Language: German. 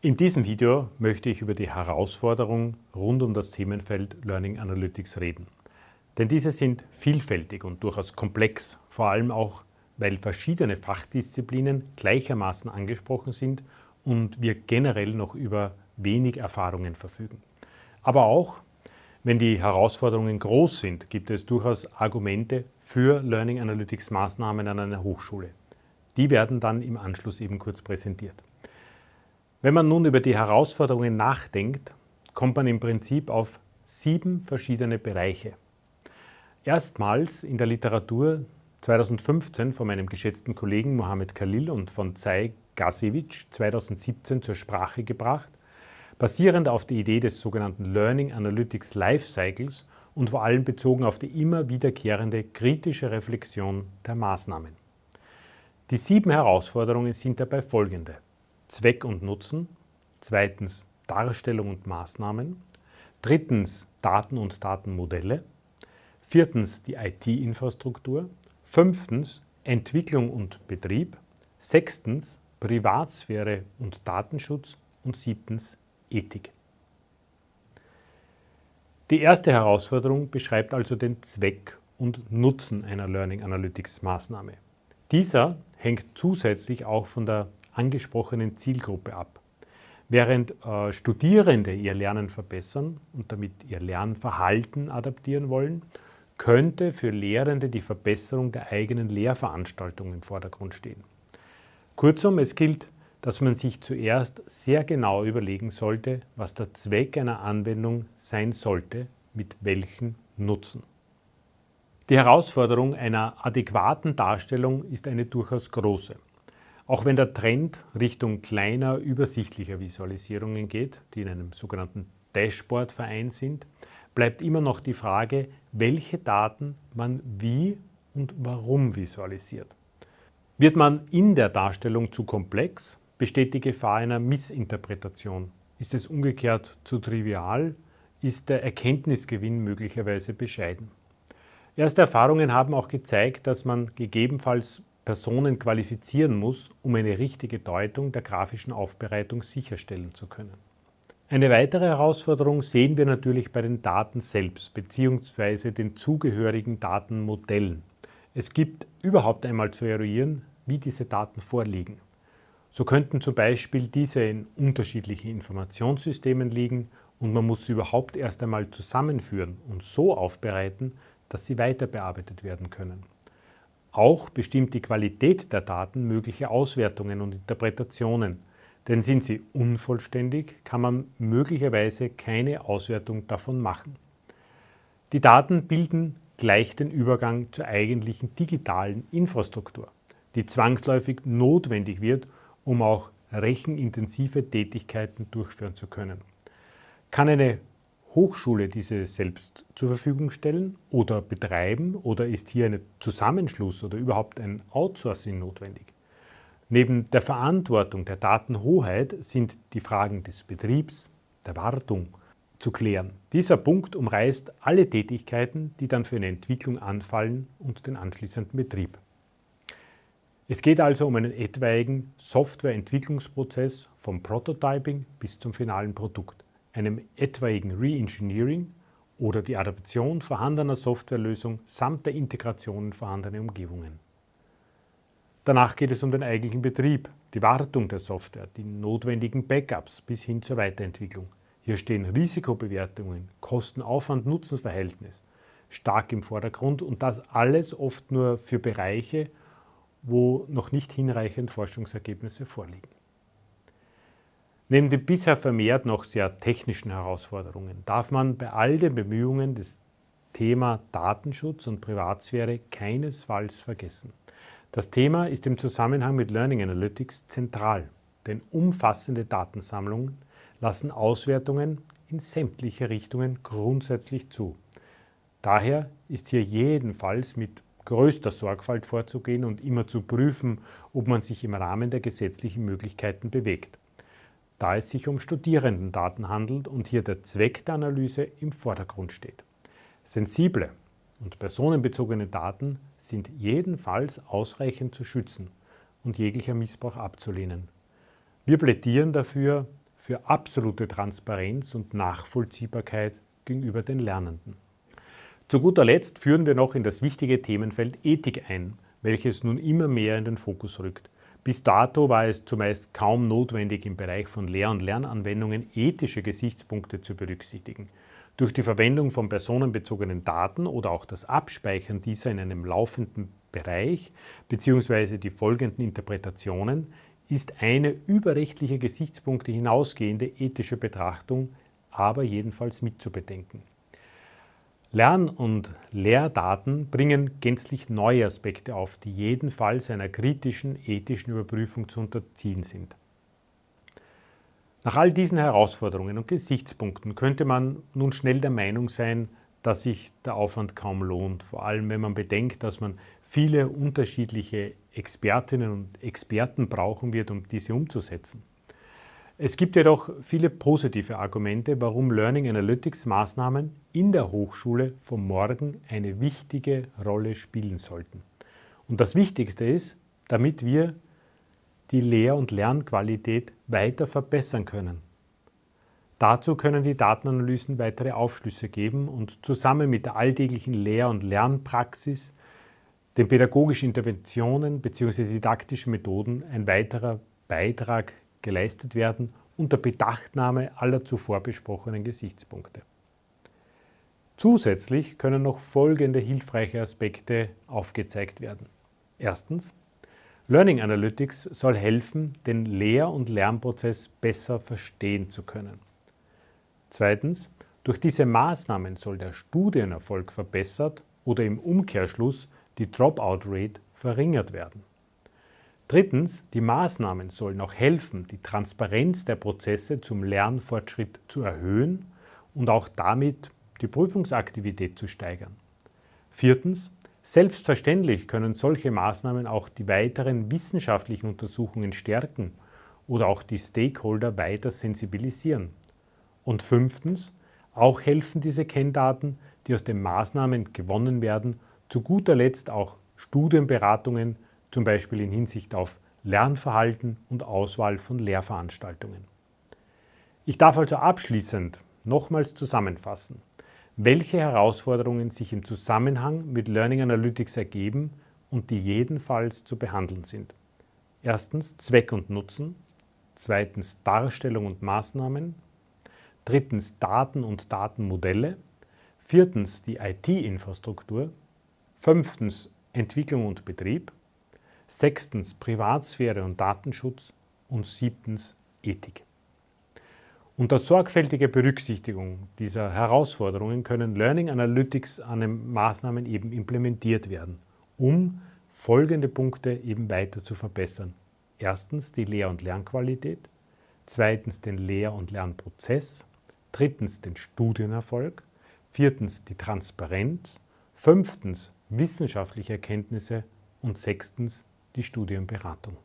In diesem Video möchte ich über die Herausforderungen rund um das Themenfeld Learning Analytics reden. Denn diese sind vielfältig und durchaus komplex, vor allem auch, weil verschiedene Fachdisziplinen gleichermaßen angesprochen sind und wir generell noch über wenig Erfahrungen verfügen. Aber auch, wenn die Herausforderungen groß sind, gibt es durchaus Argumente für Learning Analytics Maßnahmen an einer Hochschule. Die werden dann im Anschluss eben kurz präsentiert. Wenn man nun über die Herausforderungen nachdenkt, kommt man im Prinzip auf sieben verschiedene Bereiche. Erstmals in der Literatur 2015 von meinem geschätzten Kollegen Mohamed Khalil und von Zay Gasevich 2017 zur Sprache gebracht, Basierend auf der Idee des sogenannten Learning Analytics Lifecycles und vor allem bezogen auf die immer wiederkehrende kritische Reflexion der Maßnahmen. Die sieben Herausforderungen sind dabei folgende. Zweck und Nutzen, zweitens Darstellung und Maßnahmen, drittens Daten und Datenmodelle, viertens die IT-Infrastruktur, fünftens Entwicklung und Betrieb, sechstens Privatsphäre und Datenschutz und siebtens Ethik. Die erste Herausforderung beschreibt also den Zweck und Nutzen einer Learning Analytics Maßnahme. Dieser hängt zusätzlich auch von der angesprochenen Zielgruppe ab. Während äh, Studierende ihr Lernen verbessern und damit ihr Lernverhalten adaptieren wollen, könnte für Lehrende die Verbesserung der eigenen Lehrveranstaltung im Vordergrund stehen. Kurzum, es gilt dass man sich zuerst sehr genau überlegen sollte, was der Zweck einer Anwendung sein sollte, mit welchem Nutzen. Die Herausforderung einer adäquaten Darstellung ist eine durchaus große. Auch wenn der Trend Richtung kleiner, übersichtlicher Visualisierungen geht, die in einem sogenannten Dashboard vereint sind, bleibt immer noch die Frage, welche Daten man wie und warum visualisiert. Wird man in der Darstellung zu komplex, besteht die Gefahr einer Missinterpretation? Ist es umgekehrt zu trivial? Ist der Erkenntnisgewinn möglicherweise bescheiden? Erste Erfahrungen haben auch gezeigt, dass man gegebenenfalls Personen qualifizieren muss, um eine richtige Deutung der grafischen Aufbereitung sicherstellen zu können. Eine weitere Herausforderung sehen wir natürlich bei den Daten selbst bzw. den zugehörigen Datenmodellen. Es gibt überhaupt einmal zu eruieren, wie diese Daten vorliegen. So könnten zum Beispiel diese in unterschiedlichen Informationssystemen liegen und man muss sie überhaupt erst einmal zusammenführen und so aufbereiten, dass sie weiter bearbeitet werden können. Auch bestimmt die Qualität der Daten mögliche Auswertungen und Interpretationen, denn sind sie unvollständig, kann man möglicherweise keine Auswertung davon machen. Die Daten bilden gleich den Übergang zur eigentlichen digitalen Infrastruktur, die zwangsläufig notwendig wird, um auch rechenintensive Tätigkeiten durchführen zu können. Kann eine Hochschule diese selbst zur Verfügung stellen oder betreiben oder ist hier ein Zusammenschluss oder überhaupt ein Outsourcing notwendig? Neben der Verantwortung der Datenhoheit sind die Fragen des Betriebs, der Wartung zu klären. Dieser Punkt umreißt alle Tätigkeiten, die dann für eine Entwicklung anfallen und den anschließenden Betrieb. Es geht also um einen etwaigen Softwareentwicklungsprozess vom Prototyping bis zum finalen Produkt, einem etwaigen Reengineering oder die Adaption vorhandener Softwarelösung samt der Integration in vorhandene Umgebungen. Danach geht es um den eigentlichen Betrieb, die Wartung der Software, die notwendigen Backups bis hin zur Weiterentwicklung. Hier stehen Risikobewertungen, kostenaufwand aufwand nutzen verhältnis stark im Vordergrund und das alles oft nur für Bereiche, wo noch nicht hinreichend Forschungsergebnisse vorliegen. Neben den bisher vermehrt noch sehr technischen Herausforderungen darf man bei all den Bemühungen das Thema Datenschutz und Privatsphäre keinesfalls vergessen. Das Thema ist im Zusammenhang mit Learning Analytics zentral, denn umfassende Datensammlungen lassen Auswertungen in sämtliche Richtungen grundsätzlich zu. Daher ist hier jedenfalls mit größter Sorgfalt vorzugehen und immer zu prüfen, ob man sich im Rahmen der gesetzlichen Möglichkeiten bewegt, da es sich um Studierendendaten handelt und hier der Zweck der Analyse im Vordergrund steht. Sensible und personenbezogene Daten sind jedenfalls ausreichend zu schützen und jeglicher Missbrauch abzulehnen. Wir plädieren dafür für absolute Transparenz und Nachvollziehbarkeit gegenüber den Lernenden. Zu guter Letzt führen wir noch in das wichtige Themenfeld Ethik ein, welches nun immer mehr in den Fokus rückt. Bis dato war es zumeist kaum notwendig, im Bereich von Lehr- und Lernanwendungen ethische Gesichtspunkte zu berücksichtigen. Durch die Verwendung von personenbezogenen Daten oder auch das Abspeichern dieser in einem laufenden Bereich bzw. die folgenden Interpretationen ist eine überrechtliche Gesichtspunkte hinausgehende ethische Betrachtung aber jedenfalls mitzubedenken. Lern- und Lehrdaten bringen gänzlich neue Aspekte auf, die jedenfalls einer kritischen ethischen Überprüfung zu unterziehen sind. Nach all diesen Herausforderungen und Gesichtspunkten könnte man nun schnell der Meinung sein, dass sich der Aufwand kaum lohnt, vor allem wenn man bedenkt, dass man viele unterschiedliche Expertinnen und Experten brauchen wird, um diese umzusetzen. Es gibt jedoch viele positive Argumente, warum Learning Analytics Maßnahmen in der Hochschule vom Morgen eine wichtige Rolle spielen sollten. Und das Wichtigste ist, damit wir die Lehr- und Lernqualität weiter verbessern können. Dazu können die Datenanalysen weitere Aufschlüsse geben und zusammen mit der alltäglichen Lehr- und Lernpraxis, den pädagogischen Interventionen bzw. didaktischen Methoden ein weiterer Beitrag geleistet werden unter Bedachtnahme aller zuvor besprochenen Gesichtspunkte. Zusätzlich können noch folgende hilfreiche Aspekte aufgezeigt werden. Erstens, Learning Analytics soll helfen, den Lehr- und Lernprozess besser verstehen zu können. Zweitens, durch diese Maßnahmen soll der Studienerfolg verbessert oder im Umkehrschluss die Dropout-Rate verringert werden. Drittens, die Maßnahmen sollen auch helfen, die Transparenz der Prozesse zum Lernfortschritt zu erhöhen und auch damit die Prüfungsaktivität zu steigern. Viertens, selbstverständlich können solche Maßnahmen auch die weiteren wissenschaftlichen Untersuchungen stärken oder auch die Stakeholder weiter sensibilisieren. Und fünftens, auch helfen diese Kenndaten, die aus den Maßnahmen gewonnen werden, zu guter Letzt auch Studienberatungen zum Beispiel in Hinsicht auf Lernverhalten und Auswahl von Lehrveranstaltungen. Ich darf also abschließend nochmals zusammenfassen, welche Herausforderungen sich im Zusammenhang mit Learning Analytics ergeben und die jedenfalls zu behandeln sind. Erstens Zweck und Nutzen, zweitens Darstellung und Maßnahmen, drittens Daten und Datenmodelle, viertens die IT-Infrastruktur, fünftens Entwicklung und Betrieb, sechstens Privatsphäre und Datenschutz und siebtens Ethik. Unter sorgfältiger Berücksichtigung dieser Herausforderungen können Learning Analytics an den Maßnahmen eben implementiert werden, um folgende Punkte eben weiter zu verbessern. Erstens die Lehr- und Lernqualität, zweitens den Lehr- und Lernprozess, drittens den Studienerfolg, viertens die Transparenz, fünftens wissenschaftliche Erkenntnisse und sechstens die Studienberatung.